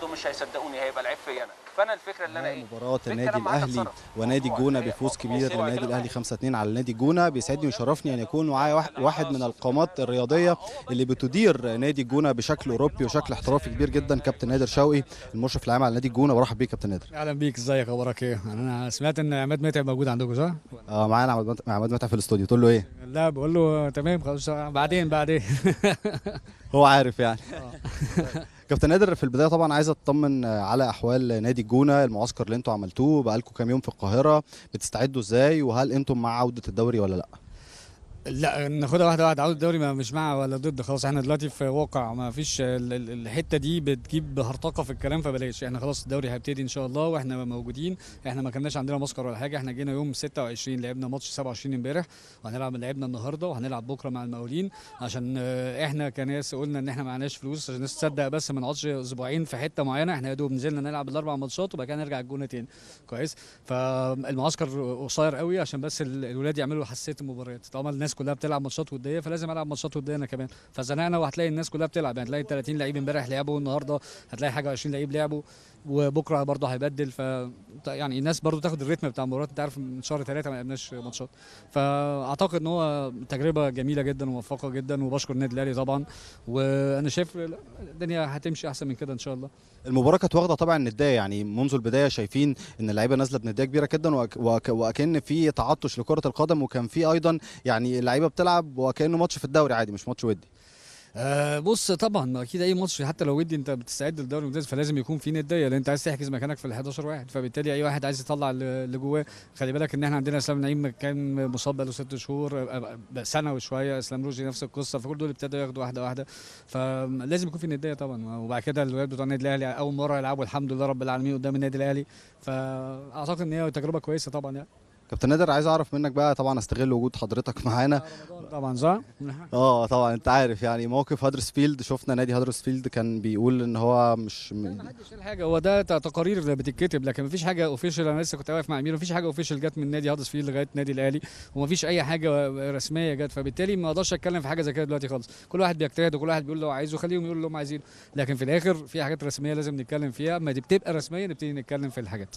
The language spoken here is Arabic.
برضه مش هيصدقوني هيبقى العيب فيا انا فانا الفكره اللي انا ايه مباراه النادي الاهلي ونادي الجونه بفوز كبير للنادي الاهلي 5 2 على نادي الجونه بيسعدني ويشرفني ان يكون معايا واحد من القامات الرياضيه اللي بتدير نادي الجونه بشكل اوروبي وشكل احترافي كبير جدا كابتن نادر شوقي المشرف العام على نادي الجونه برحب بيك كابتن نادر اهلا بيك ازيك اخبارك ايه انا سمعت ان عماد متعب موجود عندكم صح اه معانا عماد متعب في الاستوديو تقول له ايه لا بقول له تمام خلاص بعدين بعدين هو عارف يعني كابتن نادر في البدايه طبعا عايز اطمن على احوال نادي الجونه المعسكر اللي انتم عملتوه بقالكم كام يوم في القاهره بتستعدوا ازاي وهل انتم مع عوده الدوري ولا لا لا ناخدها واحده واحده عوده الدوري ما مش مع ولا ضد خلاص احنا دلوقتي في واقع ما فيش الحته دي بتجيب هرطقه في الكلام فبلاش احنا خلاص الدوري هيبتدي ان شاء الله واحنا موجودين احنا ما كناش عندنا معسكر ولا حاجه احنا جينا يوم 26 لعبنا ماتش 27 امبارح وهنلعب لعبنا النهارده وهنلعب بكره مع المقاولين عشان آه، احنا كناس قلنا ان احنا ما معناش فلوس عشان الناس تصدق بس ما نقعدش اسبوعين في حته معينه احنا يا دوب نزلنا نلعب الاربع ماتشات وبعد كده نرجع الجونه تاني كويس فالمعسكر قصير قوي عشان بس الاولاد يعملوا حساسيه المباريات طالما الناس كلها بتلعب ماتشات وديه فلازم العب ماتشات وديه انا كمان فزنقنا وهتلاقي الناس كلها بتلعب يعني هتلاقي 30 لعيب امبارح لعبوا النهارده هتلاقي حاجه 20 لعيب لعبوا وبكره برضه هيبدل ف يعني الناس برضه تاخد الريتم بتاع المباراه انت عارف من شهر ثلاثه ما لعبناش ماتشات فاعتقد ان هو تجربه جميله جدا وموفقه جدا وبشكر النادي الاهلي طبعا وانا شايف الدنيا هتمشي احسن من كده ان شاء الله المباراه كانت واخده طبعا ندايه يعني منذ البدايه شايفين ان اللعيبه نازله بنديه كبيره جدا وكان واكن في تعطش لكره القدم وكان في ايضا يعني اللعيبه بتلعب وكانه ماتش في الدوري عادي مش ماتش ودي آه بص طبعا ما اكيد اي ماتش حتى لو ودي انت بتستعد للدوري الممتاز فلازم يكون في نديه لان انت عايز تحجز مكانك في ال 11 واحد فبالتالي اي واحد عايز يطلع اللي جواه خلي بالك ان احنا عندنا اسلام نعيم كان مصاب بقاله ست شهور آه، آه، سنه وشويه اسلام روجي نفس القصه فكل دول ابتدوا ياخدوا واحده واحده فلازم يكون في نديه طبعا وبعد كده الولاد بتوع النادي الاهلي اول مره يلعبوا الحمد لله رب العالمين قدام النادي الاهلي فاعتقد ان هي تجربه كويسه طبعا يعني كابتن نادر عايز اعرف منك بقى طبعا استغل وجود حضرتك معانا طبعا صح اه طبعا انت عارف يعني موقف هدرسفيلد شفنا نادي هدرسفيلد كان بيقول ان هو مش م... محدش قال حاجه هو ده تقارير بتتكتب لكن مفيش حاجه اوفيشال انا لسه كنت واقف مع امير مفيش حاجه اوفيشال جت من نادي هدرسفيلد لغايه نادي الاهلي ومفيش اي حاجه رسميه جت فبالتالي ما اقدرش اتكلم في حاجه زي كده دلوقتي خالص كل واحد بيجتهد وكل واحد بيقول اللي هو عايزه خليهم يقولوا اللي هم عايزينه لكن في الاخر في حاجات رسميه لازم نتكلم فيها ما دي بتبقى رسميه نبتدي نتكلم في الحاجات